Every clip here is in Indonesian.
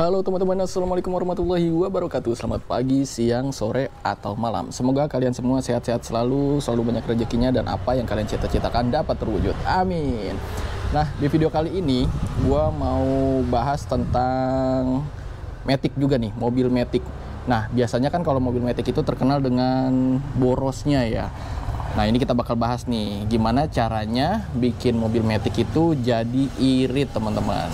Halo teman-teman, Assalamualaikum warahmatullahi wabarakatuh Selamat pagi, siang, sore, atau malam Semoga kalian semua sehat-sehat selalu Selalu banyak rezekinya dan apa yang kalian cita-citakan dapat terwujud Amin Nah, di video kali ini gue mau bahas tentang Matic juga nih, mobil Matic Nah, biasanya kan kalau mobil Matic itu terkenal dengan borosnya ya Nah ini kita bakal bahas nih gimana caranya bikin mobil Matic itu jadi irit teman-teman.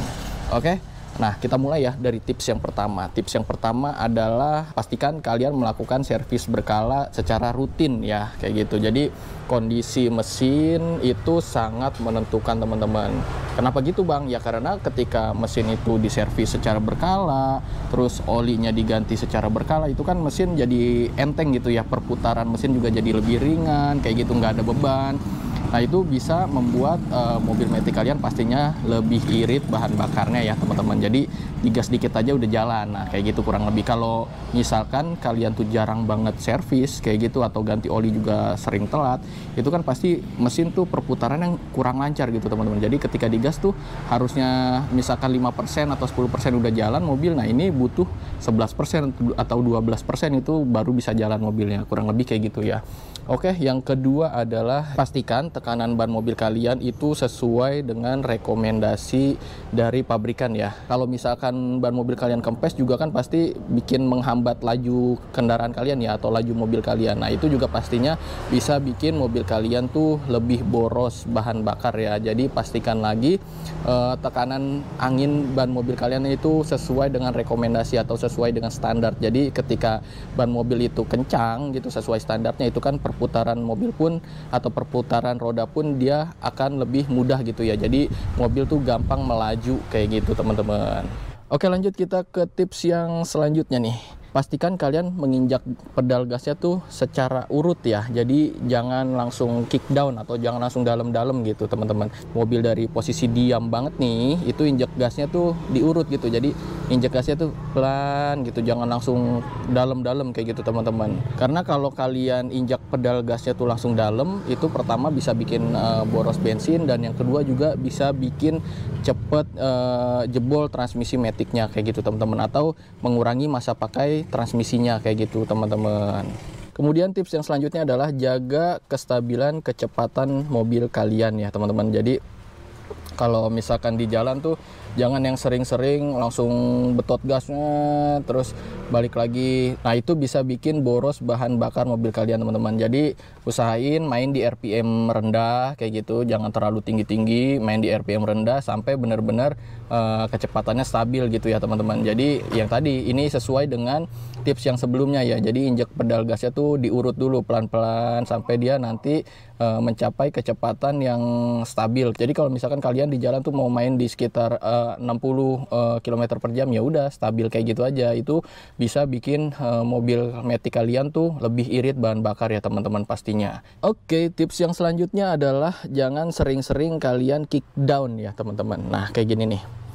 Oke? Okay? Nah, kita mulai ya dari tips yang pertama. Tips yang pertama adalah pastikan kalian melakukan servis berkala secara rutin ya, kayak gitu. Jadi kondisi mesin itu sangat menentukan teman-teman. Kenapa gitu bang? Ya karena ketika mesin itu diservis secara berkala, terus olinya diganti secara berkala, itu kan mesin jadi enteng gitu ya. Perputaran mesin juga jadi lebih ringan, kayak gitu nggak ada beban Nah itu bisa membuat uh, mobil metik kalian pastinya lebih irit bahan bakarnya ya teman-teman. Jadi digas sedikit aja udah jalan. Nah kayak gitu kurang lebih. Kalau misalkan kalian tuh jarang banget servis kayak gitu atau ganti oli juga sering telat, itu kan pasti mesin tuh perputaran yang kurang lancar gitu teman-teman. Jadi ketika digas tuh harusnya misalkan 5% atau 10% udah jalan mobil. Nah ini butuh 11% atau 12% itu baru bisa jalan mobilnya. Kurang lebih kayak gitu ya. Oke, yang kedua adalah pastikan tekanan ban mobil kalian itu sesuai dengan rekomendasi dari pabrikan ya. Kalau misalkan ban mobil kalian kempes juga kan pasti bikin menghambat laju kendaraan kalian ya atau laju mobil kalian. Nah, itu juga pastinya bisa bikin mobil kalian tuh lebih boros bahan bakar ya. Jadi pastikan lagi eh, tekanan angin ban mobil kalian itu sesuai dengan rekomendasi atau sesuai dengan standar. Jadi ketika ban mobil itu kencang gitu sesuai standarnya itu kan perputaran mobil pun atau perputaran roda pun dia akan lebih mudah gitu ya. Jadi mobil tuh gampang melaju kayak gitu teman-teman. Oke lanjut kita ke tips yang selanjutnya nih pastikan kalian menginjak pedal gasnya tuh secara urut ya. Jadi jangan langsung kick down atau jangan langsung dalam-dalam gitu teman-teman. Mobil dari posisi diam banget nih, itu injak gasnya tuh diurut gitu. Jadi injak gasnya tuh pelan gitu, jangan langsung dalam-dalam kayak gitu teman-teman. Karena kalau kalian injak pedal gasnya tuh langsung dalam, itu pertama bisa bikin uh, boros bensin dan yang kedua juga bisa bikin cepet uh, jebol transmisi metiknya kayak gitu teman-teman atau mengurangi masa pakai transmisinya kayak gitu teman-teman. Kemudian tips yang selanjutnya adalah jaga kestabilan kecepatan mobil kalian ya teman-teman. Jadi kalau misalkan di jalan tuh jangan yang sering-sering langsung betot gasnya terus balik lagi nah itu bisa bikin boros bahan bakar mobil kalian teman-teman jadi usahain main di RPM rendah kayak gitu jangan terlalu tinggi-tinggi main di RPM rendah sampai benar-benar uh, kecepatannya stabil gitu ya teman-teman jadi yang tadi ini sesuai dengan tips yang sebelumnya ya. Jadi injek pedal gasnya tuh diurut dulu pelan-pelan sampai dia nanti e, mencapai kecepatan yang stabil. Jadi kalau misalkan kalian di jalan tuh mau main di sekitar e, 60 e, km per jam ya udah stabil kayak gitu aja. Itu bisa bikin e, mobil metik kalian tuh lebih irit bahan bakar ya teman-teman pastinya. Oke, tips yang selanjutnya adalah jangan sering-sering kalian kick down ya teman-teman. Nah, kayak gini nih.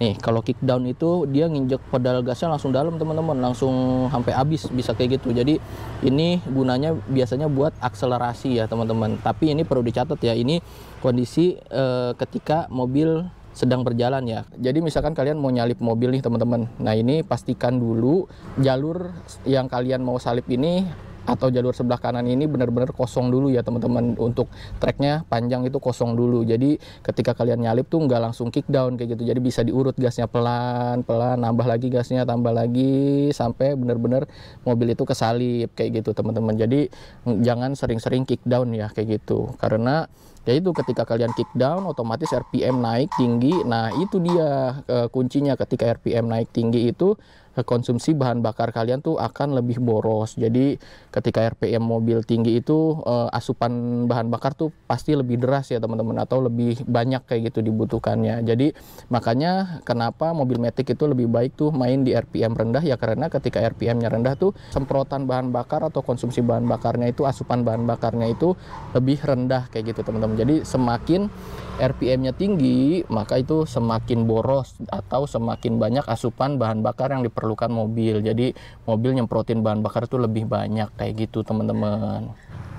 Nih, kalau kick down itu dia nginjek pedal gasnya langsung dalam, teman-teman, langsung sampai habis bisa kayak gitu. Jadi, ini gunanya biasanya buat akselerasi ya, teman-teman. Tapi ini perlu dicatat ya, ini kondisi e, ketika mobil sedang berjalan ya. Jadi misalkan kalian mau nyalip mobil nih, teman-teman. Nah, ini pastikan dulu jalur yang kalian mau salip ini atau jalur sebelah kanan ini benar-benar kosong dulu ya teman-teman untuk treknya panjang itu kosong dulu jadi ketika kalian nyalip tuh nggak langsung kick down kayak gitu jadi bisa diurut gasnya pelan pelan nambah lagi gasnya tambah lagi sampai benar-benar mobil itu kesalip kayak gitu teman-teman jadi jangan sering-sering kick down ya kayak gitu karena ya itu ketika kalian kick down otomatis RPM naik tinggi nah itu dia e, kuncinya ketika RPM naik tinggi itu konsumsi bahan bakar kalian tuh akan lebih boros. Jadi ketika RPM mobil tinggi itu uh, asupan bahan bakar tuh pasti lebih deras ya teman-teman atau lebih banyak kayak gitu dibutuhkannya. Jadi makanya kenapa mobil metik itu lebih baik tuh main di RPM rendah ya karena ketika RPM-nya rendah tuh semprotan bahan bakar atau konsumsi bahan bakarnya itu asupan bahan bakarnya itu lebih rendah kayak gitu teman-teman. Jadi semakin RPM-nya tinggi maka itu semakin boros atau semakin banyak asupan bahan bakar yang diper diperlukan mobil. Jadi mobil nyemprotin bahan bakar itu lebih banyak kayak gitu teman-teman.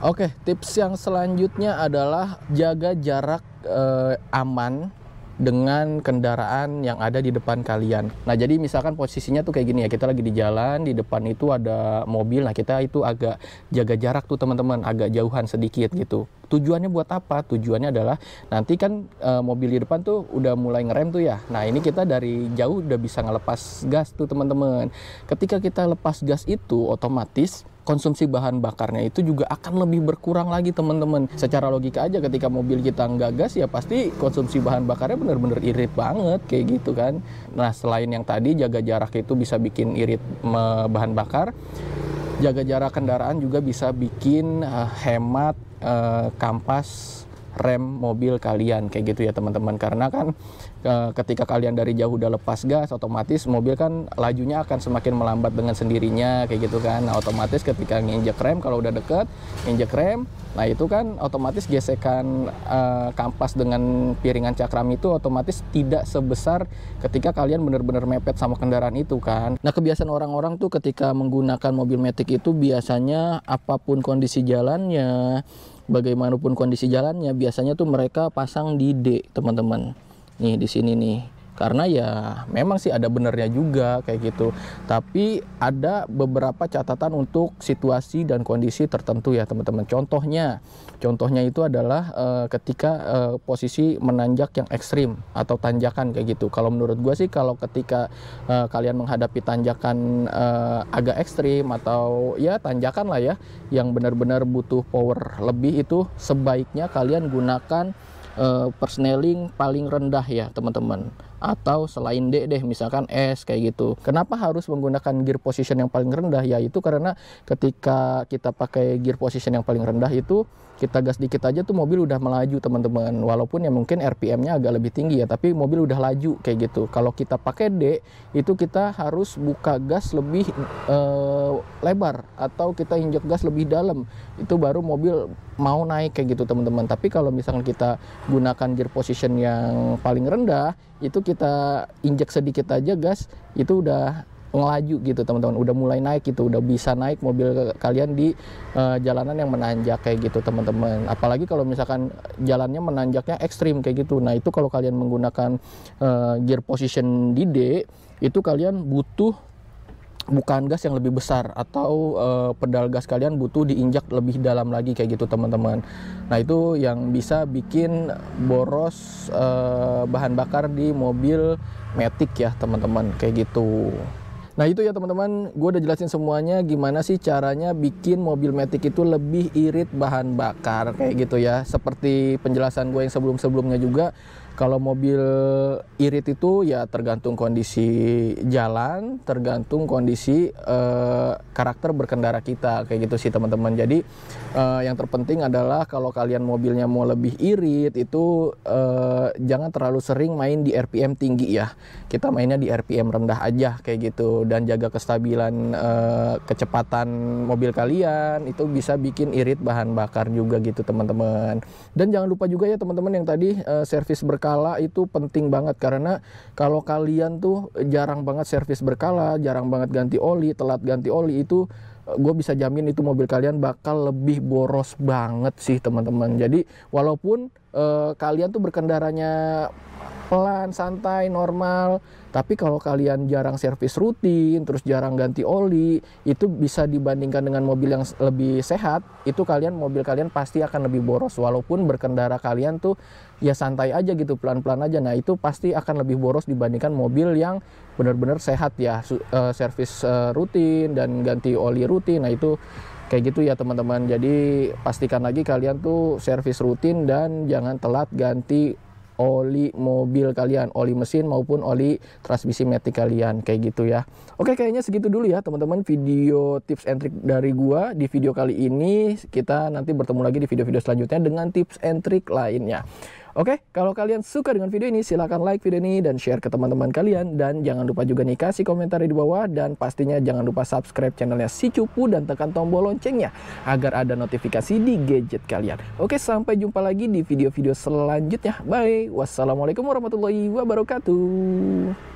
Oke, tips yang selanjutnya adalah jaga jarak eh, aman dengan kendaraan yang ada di depan kalian. Nah, jadi misalkan posisinya tuh kayak gini ya, kita lagi di jalan, di depan itu ada mobil, nah kita itu agak jaga jarak tuh teman-teman, agak jauhan sedikit gitu. Tujuannya buat apa? Tujuannya adalah nanti kan e, mobil di depan tuh udah mulai ngerem tuh ya. Nah, ini kita dari jauh udah bisa ngelepas gas tuh teman-teman. Ketika kita lepas gas itu otomatis konsumsi bahan bakarnya itu juga akan lebih berkurang lagi teman-teman. Secara logika aja ketika mobil kita nggak gas ya pasti konsumsi bahan bakarnya bener-bener irit banget kayak gitu kan. Nah selain yang tadi jaga jarak itu bisa bikin irit bahan bakar, Jaga jarak kendaraan juga bisa bikin uh, hemat uh, kampas rem mobil kalian kayak gitu ya teman-teman karena kan ketika kalian dari jauh udah lepas gas otomatis mobil kan lajunya akan semakin melambat dengan sendirinya kayak gitu kan nah otomatis ketika nginjek rem kalau udah deket nginjek rem nah itu kan otomatis gesekan uh, kampas dengan piringan cakram itu otomatis tidak sebesar ketika kalian benar-benar mepet sama kendaraan itu kan nah kebiasaan orang-orang tuh ketika menggunakan mobil metik itu biasanya apapun kondisi jalannya bagaimanapun kondisi jalannya biasanya tuh mereka pasang di D teman-teman nih di sini nih karena ya memang sih ada benernya juga kayak gitu tapi ada beberapa catatan untuk situasi dan kondisi tertentu ya teman-teman contohnya contohnya itu adalah e, ketika e, posisi menanjak yang ekstrim atau tanjakan kayak gitu kalau menurut gue sih kalau ketika e, kalian menghadapi tanjakan e, agak ekstrim atau ya tanjakan lah ya yang benar-benar butuh power lebih itu sebaiknya kalian gunakan uh, persneling paling rendah ya teman-teman atau selain D deh misalkan S kayak gitu. Kenapa harus menggunakan gear position yang paling rendah? Yaitu karena ketika kita pakai gear position yang paling rendah itu kita gas dikit aja tuh mobil udah melaju teman-teman walaupun ya mungkin RPM-nya agak lebih tinggi ya tapi mobil udah laju kayak gitu kalau kita pakai D itu kita harus buka gas lebih eh, lebar atau kita injek gas lebih dalam itu baru mobil mau naik kayak gitu teman-teman tapi kalau misalkan kita gunakan gear position yang paling rendah itu kita injek sedikit aja gas itu udah ngelaju gitu teman-teman udah mulai naik gitu udah bisa naik mobil kalian di uh, jalanan yang menanjak kayak gitu teman-teman apalagi kalau misalkan jalannya menanjaknya ekstrim kayak gitu nah itu kalau kalian menggunakan uh, gear position di D itu kalian butuh bukan gas yang lebih besar atau uh, pedal gas kalian butuh diinjak lebih dalam lagi kayak gitu teman-teman. Nah itu yang bisa bikin boros uh, bahan bakar di mobil matic ya teman-teman kayak gitu. Nah itu ya teman-teman, gue udah jelasin semuanya gimana sih caranya bikin mobil Matic itu lebih irit bahan bakar kayak gitu ya. Seperti penjelasan gue yang sebelum-sebelumnya juga, kalau mobil irit itu ya tergantung kondisi jalan, tergantung kondisi uh, karakter berkendara kita kayak gitu sih teman-teman. Jadi uh, yang terpenting adalah kalau kalian mobilnya mau lebih irit itu uh, jangan terlalu sering main di RPM tinggi ya. Kita mainnya di RPM rendah aja kayak gitu dan jaga kestabilan kecepatan mobil kalian itu bisa bikin irit bahan bakar juga gitu teman-teman. Dan jangan lupa juga ya teman-teman yang tadi servis berkala berkala itu penting banget karena kalau kalian tuh jarang banget servis berkala, jarang banget ganti oli, telat ganti oli itu eh, gue bisa jamin itu mobil kalian bakal lebih boros banget sih teman-teman. Jadi walaupun uh, kalian tuh berkendaranya pelan, santai, normal. Tapi kalau kalian jarang servis rutin, terus jarang ganti oli, itu bisa dibandingkan dengan mobil yang lebih sehat, itu kalian mobil kalian pasti akan lebih boros walaupun berkendara kalian tuh ya santai aja gitu, pelan-pelan aja. Nah, itu pasti akan lebih boros dibandingkan mobil yang benar-benar sehat ya, eh, servis eh, rutin dan ganti oli rutin. Nah, itu kayak gitu ya teman-teman jadi pastikan lagi kalian tuh servis rutin dan jangan telat ganti oli mobil kalian, oli mesin maupun oli transmisi matic kalian kayak gitu ya. Oke, kayaknya segitu dulu ya teman-teman video tips and trick dari gua di video kali ini. Kita nanti bertemu lagi di video-video selanjutnya dengan tips and trick lainnya. Oke, kalau kalian suka dengan video ini, silahkan like video ini dan share ke teman-teman kalian. Dan jangan lupa juga nih kasih komentar di bawah. Dan pastinya jangan lupa subscribe channelnya Si Cupu dan tekan tombol loncengnya agar ada notifikasi di gadget kalian. Oke, sampai jumpa lagi di video-video selanjutnya. Bye. Wassalamualaikum warahmatullahi wabarakatuh.